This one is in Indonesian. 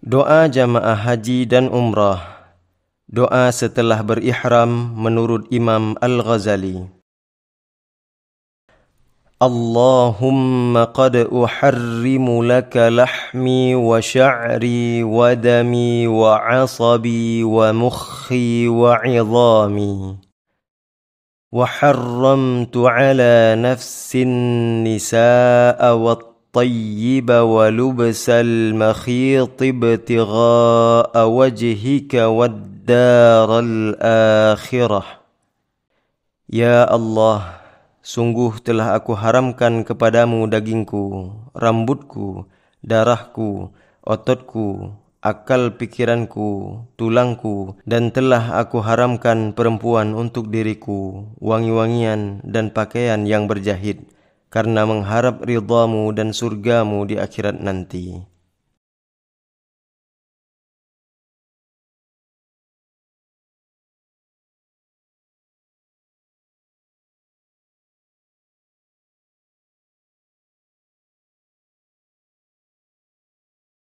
Doa jamaah haji dan umrah. Doa setelah berihram menurut Imam Al-Ghazali. Allahumma qad uharrimu laka lahmi wa sya'ri wa dami wa asabi wa mukhi wa idhami. وحرمت على نفسي النساء والطيب الطيب ولبس المخيط ابتغاء وجهك والدار الآخرة Ya Allah, sungguh telah aku haramkan kepadamu dagingku, rambutku, darahku, ototku, akal pikiranku, tulangku, dan telah aku haramkan perempuan untuk diriku, wangi-wangian, dan pakaian yang berjahit karena mengharap ridhamu dan surgamu di akhirat nanti.